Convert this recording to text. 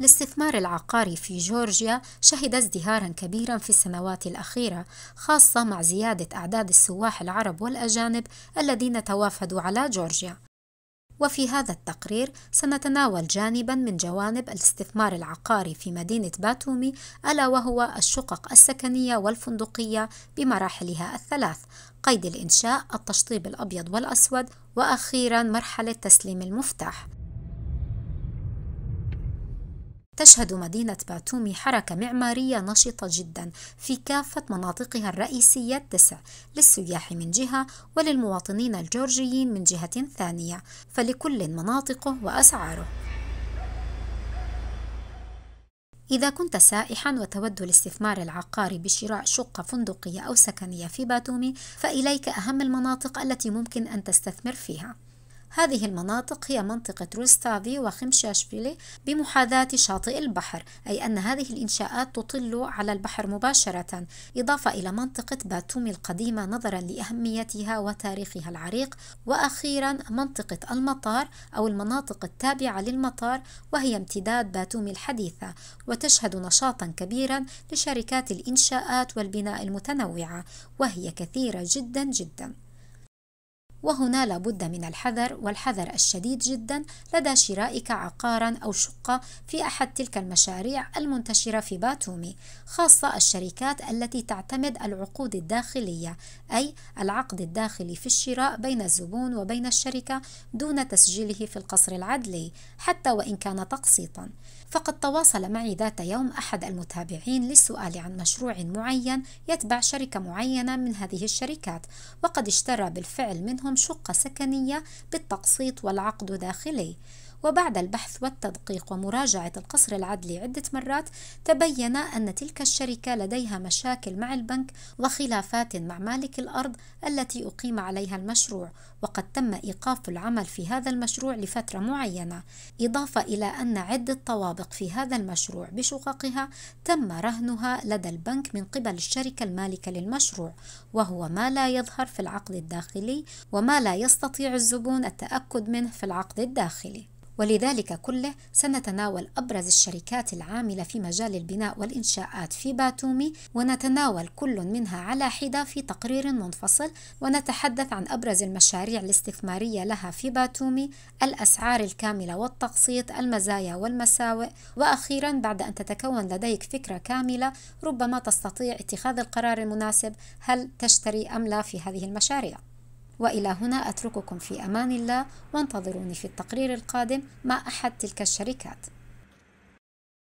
الاستثمار العقاري في جورجيا شهد ازدهارا كبيرا في السنوات الأخيرة خاصة مع زيادة أعداد السواح العرب والأجانب الذين توافدوا على جورجيا وفي هذا التقرير سنتناول جانبا من جوانب الاستثمار العقاري في مدينة باتومي ألا وهو الشقق السكنية والفندقية بمراحلها الثلاث قيد الإنشاء التشطيب الأبيض والأسود وأخيرا مرحلة تسليم المفتاح تشهد مدينة باتومي حركة معمارية نشطة جدا في كافة مناطقها الرئيسية التسع للسياح من جهة وللمواطنين الجورجيين من جهة ثانية فلكل مناطقه وأسعاره إذا كنت سائحا وتود الاستثمار العقاري بشراء شقة فندقية أو سكنية في باتومي فإليك أهم المناطق التي ممكن أن تستثمر فيها هذه المناطق هي منطقة روستافي وخمشاشفيلي بمحاذاة شاطئ البحر أي أن هذه الإنشاءات تطل على البحر مباشرة إضافة إلى منطقة باتومي القديمة نظرا لأهميتها وتاريخها العريق وأخيرا منطقة المطار أو المناطق التابعة للمطار وهي امتداد باتومي الحديثة وتشهد نشاطا كبيرا لشركات الإنشاءات والبناء المتنوعة وهي كثيرة جدا جدا وهنا لابد من الحذر والحذر الشديد جدا لدى شرائك عقارا أو شقة في أحد تلك المشاريع المنتشرة في باتومي خاصة الشركات التي تعتمد العقود الداخلية أي العقد الداخلي في الشراء بين الزبون وبين الشركة دون تسجيله في القصر العدلي حتى وإن كان تقسيطا فقد تواصل معي ذات يوم أحد المتابعين للسؤال عن مشروع معين يتبع شركة معينة من هذه الشركات وقد اشترى بالفعل منهم شقة سكنية بالتقسيط والعقد داخلي وبعد البحث والتدقيق ومراجعة القصر العدلي عدة مرات تبين أن تلك الشركة لديها مشاكل مع البنك وخلافات مع مالك الأرض التي أقيم عليها المشروع وقد تم إيقاف العمل في هذا المشروع لفترة معينة إضافة إلى أن عدة طوابق في هذا المشروع بشققها تم رهنها لدى البنك من قبل الشركة المالكة للمشروع وهو ما لا يظهر في العقد الداخلي وما لا يستطيع الزبون التأكد منه في العقد الداخلي ولذلك كله سنتناول أبرز الشركات العاملة في مجال البناء والإنشاءات في باتومي ونتناول كل منها على حدة في تقرير منفصل ونتحدث عن أبرز المشاريع الاستثمارية لها في باتومي الأسعار الكاملة والتقسيط المزايا والمساوئ وأخيرا بعد أن تتكون لديك فكرة كاملة ربما تستطيع اتخاذ القرار المناسب هل تشتري أم لا في هذه المشاريع والى هنا اترككم في امان الله وانتظروني في التقرير القادم مع احد تلك الشركات